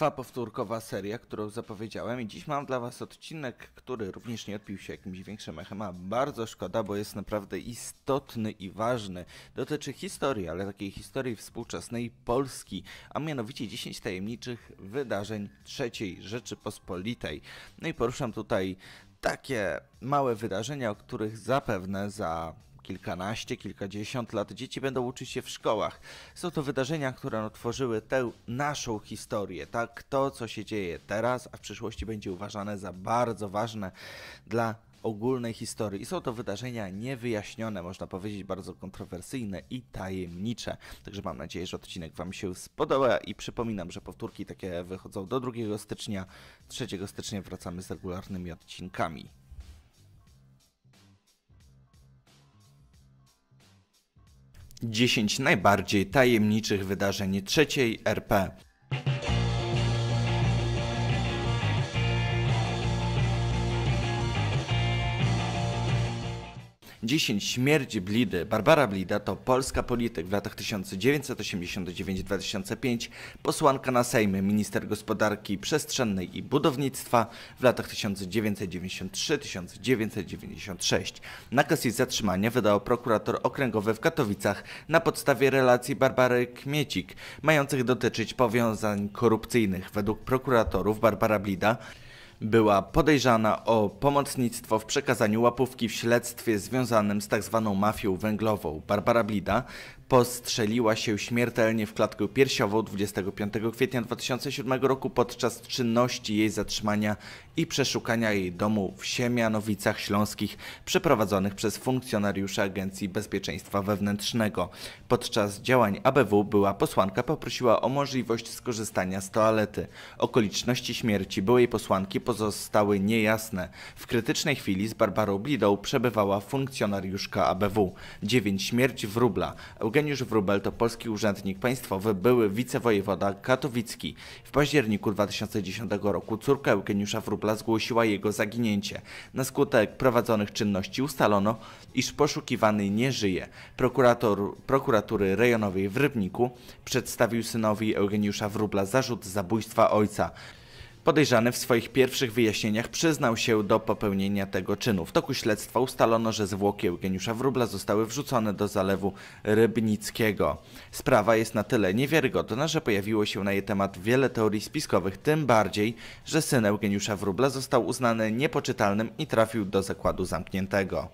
trwa powtórkowa seria, którą zapowiedziałem i dziś mam dla Was odcinek, który również nie odbił się jakimś większym echem, a bardzo szkoda, bo jest naprawdę istotny i ważny. Dotyczy historii, ale takiej historii współczesnej Polski, a mianowicie 10 tajemniczych wydarzeń III Rzeczypospolitej. No i poruszam tutaj takie małe wydarzenia, o których zapewne za kilkanaście, kilkadziesiąt lat dzieci będą uczyć się w szkołach. Są to wydarzenia, które otworzyły tę naszą historię. Tak, to, co się dzieje teraz, a w przyszłości będzie uważane za bardzo ważne dla ogólnej historii. I są to wydarzenia niewyjaśnione, można powiedzieć bardzo kontrowersyjne i tajemnicze. Także mam nadzieję, że odcinek Wam się spodoba i przypominam, że powtórki takie wychodzą do 2 stycznia. 3 stycznia wracamy z regularnymi odcinkami. 10 najbardziej tajemniczych wydarzeń trzeciej RP. 10 Śmierć Blidy. Barbara Blida to polska polityk w latach 1989-2005, posłanka na Sejmy, minister gospodarki przestrzennej i budownictwa w latach 1993-1996. Nakaz jej zatrzymania wydał prokurator okręgowy w Katowicach na podstawie relacji Barbary Kmiecik, mających dotyczyć powiązań korupcyjnych. Według prokuratorów Barbara Blida była podejrzana o pomocnictwo w przekazaniu łapówki w śledztwie związanym z tzw. Tak mafią węglową. Barbara Blida postrzeliła się śmiertelnie w klatkę piersiową 25 kwietnia 2007 roku podczas czynności jej zatrzymania i przeszukania jej domu w Siemianowicach Śląskich przeprowadzonych przez funkcjonariuszy Agencji Bezpieczeństwa Wewnętrznego. Podczas działań ABW była posłanka poprosiła o możliwość skorzystania z toalety. Okoliczności śmierci byłej posłanki pozostały niejasne. W krytycznej chwili z Barbarą Blidą przebywała funkcjonariuszka ABW. 9 śmierć wróbla. Eugen Eugeniusz Wrubel to polski urzędnik państwowy, były wicewojewoda katowicki. W październiku 2010 roku córka Eugeniusza Wrubla zgłosiła jego zaginięcie. Na skutek prowadzonych czynności ustalono, iż poszukiwany nie żyje. Prokurator prokuratury rejonowej w Rybniku przedstawił synowi Eugeniusza Wrubla zarzut zabójstwa ojca. Podejrzany w swoich pierwszych wyjaśnieniach przyznał się do popełnienia tego czynu. W toku śledztwa ustalono, że zwłoki Eugeniusza Wróbla zostały wrzucone do zalewu Rybnickiego. Sprawa jest na tyle niewiarygodna, że pojawiło się na jej temat wiele teorii spiskowych, tym bardziej, że syn Eugeniusza Wróbla został uznany niepoczytalnym i trafił do zakładu zamkniętego.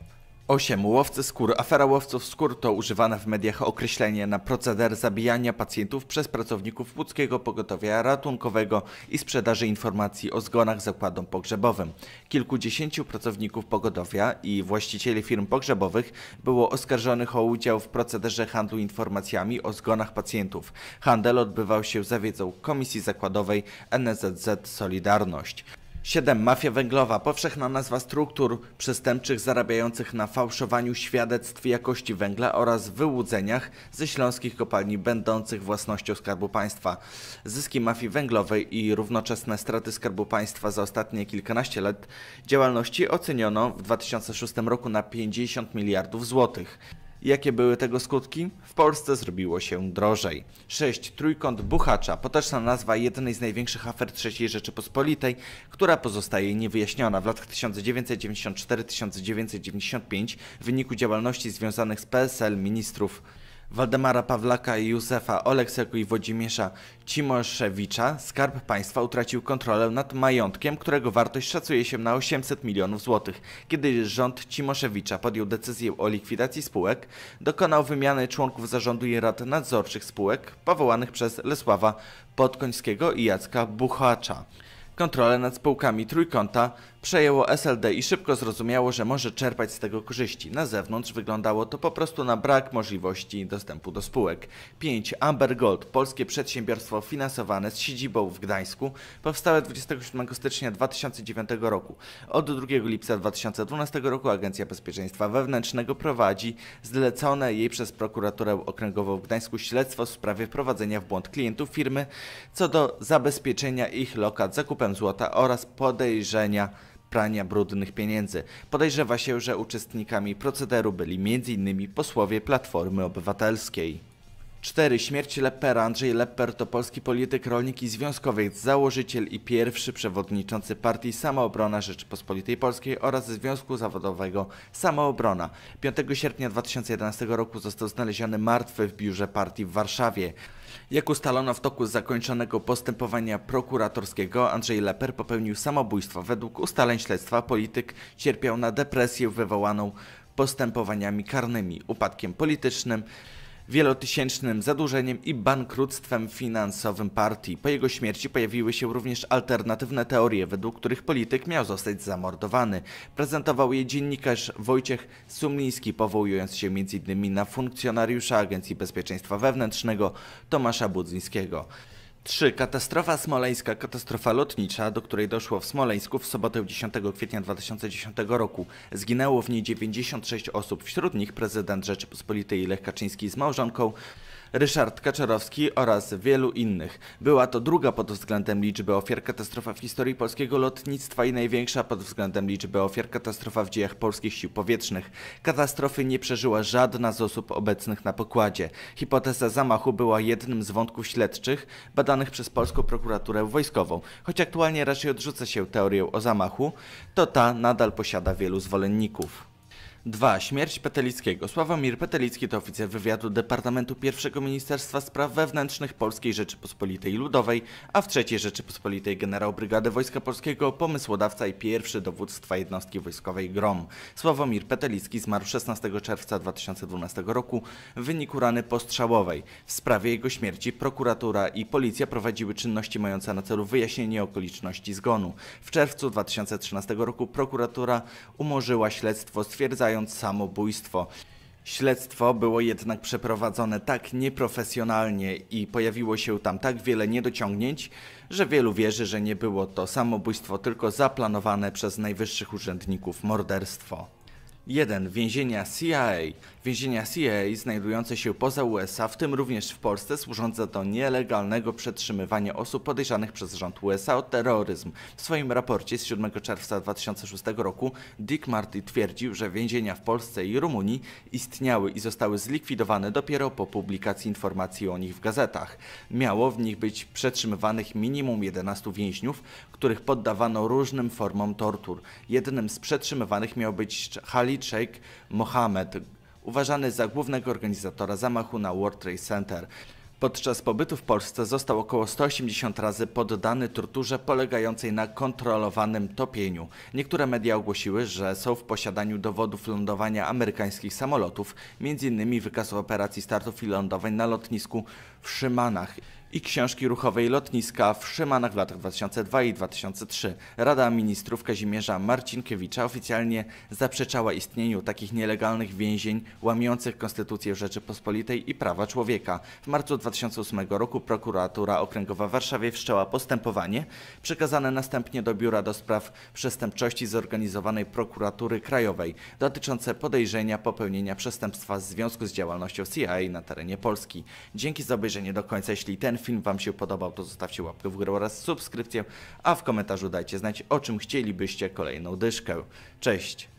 8. Łowcy skór. Afera łowców skór to używane w mediach określenie na proceder zabijania pacjentów przez pracowników łódzkiego pogotowia ratunkowego i sprzedaży informacji o zgonach zakładom pogrzebowym. Kilkudziesięciu pracowników pogotowia i właścicieli firm pogrzebowych było oskarżonych o udział w procederze handlu informacjami o zgonach pacjentów. Handel odbywał się za wiedzą Komisji Zakładowej NZZ Solidarność. 7. Mafia węglowa. Powszechna nazwa struktur przestępczych zarabiających na fałszowaniu świadectw jakości węgla oraz wyłudzeniach ze śląskich kopalni będących własnością Skarbu Państwa. Zyski mafii węglowej i równoczesne straty Skarbu Państwa za ostatnie kilkanaście lat działalności oceniono w 2006 roku na 50 miliardów złotych. Jakie były tego skutki? W Polsce zrobiło się drożej. 6. Trójkąt Buchacza, potoczna nazwa jednej z największych afer III Rzeczypospolitej, która pozostaje niewyjaśniona. W latach 1994-1995 w wyniku działalności związanych z PSL ministrów Waldemara Pawlaka i Józefa Oleksego i Włodzimierza Cimoszewicza Skarb Państwa utracił kontrolę nad majątkiem, którego wartość szacuje się na 800 milionów złotych. Kiedy rząd Cimoszewicza podjął decyzję o likwidacji spółek, dokonał wymiany członków zarządu i rad nadzorczych spółek powołanych przez Lesława Podkońskiego i Jacka Buchacza. Kontrolę nad spółkami Trójkąta przejęło SLD i szybko zrozumiało, że może czerpać z tego korzyści. Na zewnątrz wyglądało to po prostu na brak możliwości dostępu do spółek. 5. Amber Gold, polskie przedsiębiorstwo finansowane z siedzibą w Gdańsku, powstałe 27 stycznia 2009 roku. Od 2 lipca 2012 roku Agencja Bezpieczeństwa Wewnętrznego prowadzi zlecone jej przez prokuraturę okręgową w Gdańsku śledztwo w sprawie wprowadzenia w błąd klientów firmy co do zabezpieczenia ich lokat zakupem złota oraz podejrzenia prania brudnych pieniędzy. Podejrzewa się, że uczestnikami procederu byli m.in. posłowie Platformy Obywatelskiej. 4. Śmierć Lepera. Andrzej Leper to polski polityk, rolnik i związkowiec, założyciel i pierwszy przewodniczący partii Samoobrona Rzeczypospolitej Polskiej oraz Związku Zawodowego Samoobrona. 5 sierpnia 2011 roku został znaleziony martwy w biurze partii w Warszawie. Jak ustalono w toku zakończonego postępowania prokuratorskiego, Andrzej Leper popełnił samobójstwo. Według ustaleń śledztwa polityk cierpiał na depresję wywołaną postępowaniami karnymi, upadkiem politycznym, wielotysięcznym zadłużeniem i bankructwem finansowym partii. Po jego śmierci pojawiły się również alternatywne teorie, według których polityk miał zostać zamordowany. Prezentował je dziennikarz Wojciech Sumliński, powołując się m.in. na funkcjonariusza Agencji Bezpieczeństwa Wewnętrznego Tomasza Budzińskiego. 3. Katastrofa smoleńska, katastrofa lotnicza, do której doszło w Smoleńsku w sobotę 10 kwietnia 2010 roku. Zginęło w niej 96 osób, wśród nich prezydent Rzeczypospolitej Lech Kaczyński z małżonką, Ryszard Kaczorowski oraz wielu innych. Była to druga pod względem liczby ofiar katastrofa w historii polskiego lotnictwa i największa pod względem liczby ofiar katastrofa w dziejach polskich sił powietrznych. Katastrofy nie przeżyła żadna z osób obecnych na pokładzie. Hipoteza zamachu była jednym z wątków śledczych badanych przez polską prokuraturę wojskową. Choć aktualnie raczej odrzuca się teorię o zamachu, to ta nadal posiada wielu zwolenników. 2. Śmierć Petelickiego. Sławomir Petelicki to oficer wywiadu Departamentu I Ministerstwa Spraw Wewnętrznych Polskiej Rzeczypospolitej Ludowej, a w III Rzeczypospolitej generał Brygady Wojska Polskiego, pomysłodawca i pierwszy dowództwa jednostki wojskowej GROM. Sławomir Petelicki zmarł 16 czerwca 2012 roku w wyniku rany postrzałowej. W sprawie jego śmierci prokuratura i policja prowadziły czynności mające na celu wyjaśnienie okoliczności zgonu. W czerwcu 2013 roku prokuratura umorzyła śledztwo stwierdzając, popełniając samobójstwo. Śledztwo było jednak przeprowadzone tak nieprofesjonalnie i pojawiło się tam tak wiele niedociągnięć, że wielu wierzy, że nie było to samobójstwo, tylko zaplanowane przez najwyższych urzędników morderstwo. Jeden Więzienia CIA Więzienia CIA znajdujące się poza USA, w tym również w Polsce, służące do nielegalnego przetrzymywania osób podejrzanych przez rząd USA o terroryzm. W swoim raporcie z 7 czerwca 2006 roku Dick Marty twierdził, że więzienia w Polsce i Rumunii istniały i zostały zlikwidowane dopiero po publikacji informacji o nich w gazetach. Miało w nich być przetrzymywanych minimum 11 więźniów, których poddawano różnym formom tortur. Jednym z przetrzymywanych miał być Khalid Sheikh Mohammed, uważany za głównego organizatora zamachu na World Trade Center. Podczas pobytu w Polsce został około 180 razy poddany torturze polegającej na kontrolowanym topieniu. Niektóre media ogłosiły, że są w posiadaniu dowodów lądowania amerykańskich samolotów, m.in. wykaz operacji startów i lądowań na lotnisku w Szymanach i książki ruchowej lotniska w Szymanach w latach 2002 i 2003. Rada Ministrów Kazimierza Marcinkiewicza oficjalnie zaprzeczała istnieniu takich nielegalnych więzień łamiących Konstytucję Rzeczypospolitej i prawa człowieka. W marcu 2008 roku prokuratura okręgowa w Warszawie wszczęła postępowanie, przekazane następnie do Biura do Spraw Przestępczości Zorganizowanej Prokuratury Krajowej, dotyczące podejrzenia popełnienia przestępstwa w związku z działalnością CIA na terenie Polski. Dzięki za obejrzenie że nie do końca. Jeśli ten film Wam się podobał, to zostawcie łapkę w górę oraz subskrypcję, a w komentarzu dajcie znać, o czym chcielibyście kolejną dyszkę. Cześć!